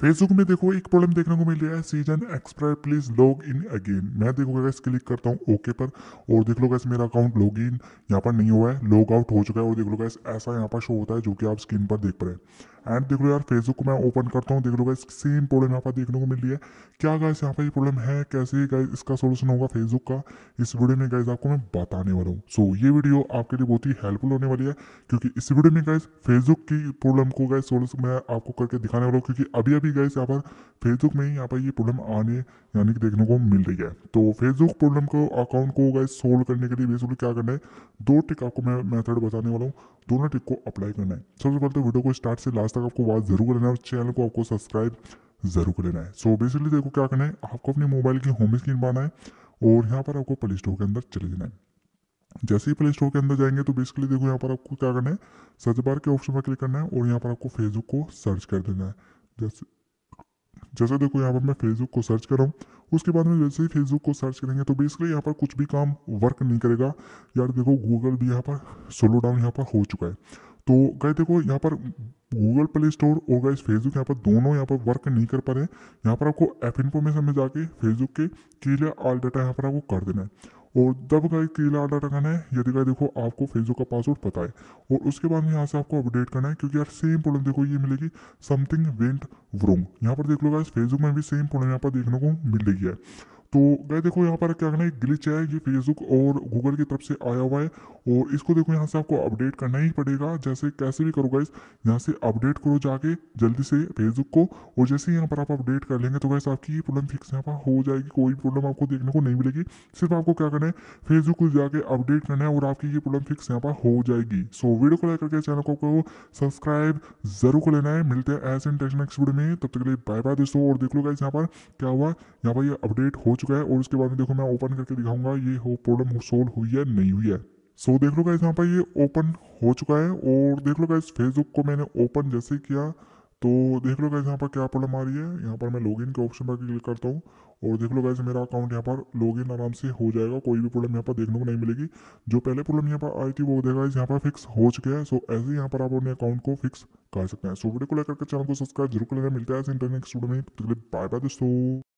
Facebook में देखो एक प्रॉब्लम देखने को मिल रहा है session expire please log in again मैं देखो गैस क्लिक करता हूँ ओके पर और देख लो गैस मेरा अकाउंट लॉग इन यहाँ पर नहीं हुआ है लॉग आउट हो चुका है और देख लो गैस ऐसा यहाँ पर शो होता है जो कि आप स्क्रीन पर देख पा रहे हैं एंड देख लो यार फेसबुक को मैं ओपन करता हूँ देख लो गैस सेम प्रॉब्लम यहाँ पर देखने को मिल रही है क्या गैस यहाँ पर ये प्रॉब्लम है कैसे गैस इसका सोल्यूशन होगा फेसबुक का इस वीडियो में गैस आपको मैं बताने वाला हूँ सो ये वीडियो आपके लिए बहुत ही हेल्पफुल होने वाली है क्योंकि इस वीडियो में गैस फेसबुक की प्रॉब्लम को गैस सोल्यूशन मैं आपको करके दिखाने वाला हूँ क्योंकि अभी अभी भी गए यहाँ पर फेसबुक में ही यहाँ पर ये प्रॉब्लम आने यानी कि देखने को मिल रही है तो फेसबुक प्रॉब्लम को अकाउंट को गए सोल्व करने के लिए बेसिकली क्या करना है दो टिक आपको मैं मेथड बताने वाला हूँ दोनों टिक को अप्लाई करना है सबसे पहले तो वीडियो को स्टार्ट से लास्ट तक आपको वॉच जरूर करना है और चैनल को आपको सब्सक्राइब जरूर करना है सो बेसिकली देखो क्या करना है आपको अपने मोबाइल की होम स्क्रीन पाना है और यहाँ पर आपको प्ले स्टोर के अंदर चले जाना है जैसे ही प्ले स्टोर के अंदर जाएंगे तो बेसिकली देखो यहाँ पर आपको क्या करना है सर्च बार के ऑप्शन पर क्लिक करना है और यहाँ पर आपको फेसबुक को सर्च कर देना है जैसे जैसे देखो यहाँ पर मैं फेसबुक को सर्च कर रहा हूँ उसके बाद में जैसे ही फेसबुक को सर्च करेंगे तो बेसिकली यहाँ पर कुछ भी काम वर्क नहीं करेगा यार देखो गूगल भी यहाँ पर स्लो डाउन यहाँ पर हो चुका है तो गए देखो यहाँ पर गूगल प्ले स्टोर और गाइस फेसबुक यहाँ पर दोनों यहाँ पर वर्क नहीं कर पा रहे हैं यहाँ पर आपको ऐप इन्फॉर्मेशन में जाके फेसबुक के क्लियर ऑल डाटा यहाँ पर आपको कर देना है और दब गए कीला आर्डर रखना है यदि का देखो आपको फेसबुक का पासवर्ड पता है और उसके बाद में यहाँ से आपको अपडेट करना है क्योंकि यार सेम प्रॉब्लम देखो ये मिलेगी समथिंग वेंट व्रोंग यहाँ पर देख लो गाइस फेसबुक में भी सेम प्रॉब्लम यहाँ पर देखने को मिल रही है तो गए देखो यहाँ पर क्या करना है ग्लिच है ये फेसबुक और गूगल की तरफ से आया हुआ है और इसको देखो यहाँ से आपको अपडेट करना ही पड़ेगा जैसे कैसे भी करो गाइस यहाँ से अपडेट करो जाके जल्दी से फेसबुक को और जैसे यहाँ पर आप अपडेट कर लेंगे तो गाइस आपकी ये प्रॉब्लम फिक्स यहाँ पर हो जाएगी कोई प्रॉब्लम आपको देखने को नहीं मिलेगी सिर्फ आपको क्या करना है फेसबुक को जाके अपडेट करना है और आपकी ये प्रॉब्लम फिक्स यहाँ पर हो जाएगी सो वीडियो को लाइक करके चैनल को सब्सक्राइब जरूर कर लेना है मिलते हैं ऐसे इंटरेस्ट नेक्स्ट वीडियो में तब तक के लिए बाय बाय दोस्तों और देख लो गाइस यहाँ पर क्या हुआ यहाँ पर ये अपडेट हो चुका चुका है और उसके बाद में देखो मैं ओपन करके दिखाऊंगा ये हो प्रॉब्लम सोल्व हुई है नहीं हुई है सो so, देख लो गाइस यहाँ पर ये ओपन हो चुका है और देख लो गाइस फेसबुक को मैंने ओपन जैसे किया तो देख लो गाइस यहाँ पर क्या प्रॉब्लम आ रही है यहाँ पर मैं लॉगिन के ऑप्शन पर क्लिक करता हूँ और देख लो गाइस मेरा अकाउंट यहाँ पर लॉगिन आराम से हो जाएगा कोई भी प्रॉब्लम यहाँ पर देखने को नहीं मिलेगी जो पहले प्रॉब्लम यहाँ पर आई थी वो देखा यहाँ पर फिक्स हो चुका है सो ऐसे यहाँ पर आप अपने अकाउंट को फिक्स कर सकते हैं सो वीडियो को लेकर चैनल को सब्सक्राइब जरूर कर लेना मिलता है बाय बाय दोस्तों